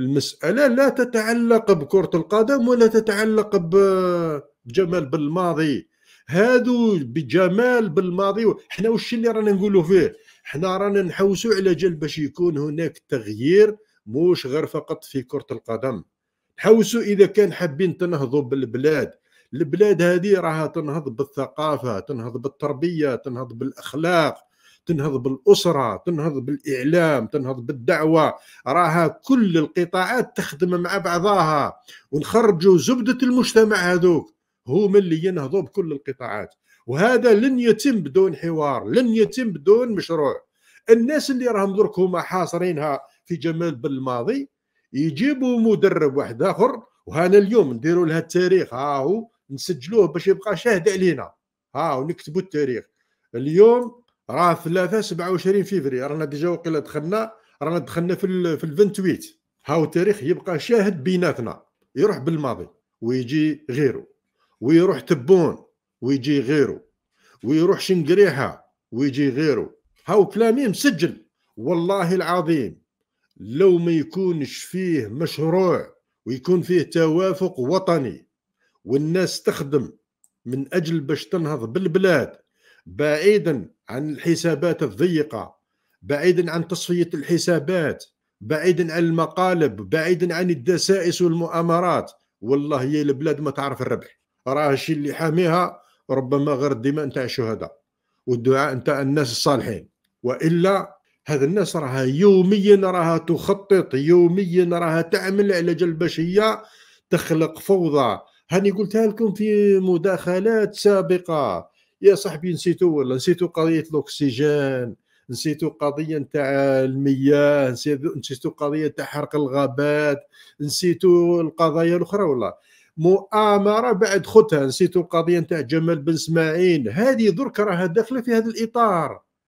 المسألة لا تتعلق بكرة القدم ولا تتعلق بجمال بالماضي هادو بجمال بالماضي احنا وش اللي رانا نقولوا فيه احنا رانا نحوسوا على جل باش يكون هناك تغيير موش غير فقط في كرة القدم حوسوا إذا كان حابين تنهضوا بالبلاد البلاد هذه راها تنهض بالثقافة تنهض بالتربية تنهض بالأخلاق تنهض بالاسره تنهض بالاعلام تنهض بالدعوه راها كل القطاعات تخدم مع بعضها ونخرجوا زبده المجتمع هذوك هما اللي ينهضوا بكل القطاعات وهذا لن يتم بدون حوار لن يتم بدون مشروع الناس اللي راهم درك هما حاصرينها في جمال بالماضي يجيبوا مدرب واحد اخر وهنا اليوم نديروا لها التاريخ ها هو نسجلوه باش يبقى شاهد علينا ها ونكتبوا التاريخ اليوم راه ثلاثة 27 فيفري رانا ديجا وقيلا دخلنا رانا دخلنا في ال في ال 28 هاو التاريخ يبقى شاهد بيناتنا يروح بالماضي ويجي غيره ويروح تبون ويجي غيره ويروح شنقريحة ويجي غيره هاو كلامي مسجل والله العظيم لو ما يكونش فيه مشروع ويكون فيه توافق وطني والناس تخدم من أجل باش تنهض بالبلاد بعيدا عن الحسابات الضيقه بعيدا عن تصفيه الحسابات بعيدا عن المقالب بعيدا عن الدسائس والمؤامرات والله هي البلاد ما تعرف الربح راه الشيء اللي حاميها ربما غير الدماء نتاع الشهداء والدعاء نتاع الناس الصالحين والا هذا الناس راها يوميا راها تخطط يوميا راها تعمل على جلب هي تخلق فوضى هاني قلتها لكم في مداخلات سابقه يا صاحبي نسيتو ولا نسيتو قضيه الاكسجين نسيتو قضيه نتاع المياه نسيتو قضيه تاع حرق الغابات نسيتو القضايا الاخرى ولا مؤامره بعد خوتها نسيتو القضيه نتاع جمال بن اسماعيل هذه درك راها داخله في هذا الاطار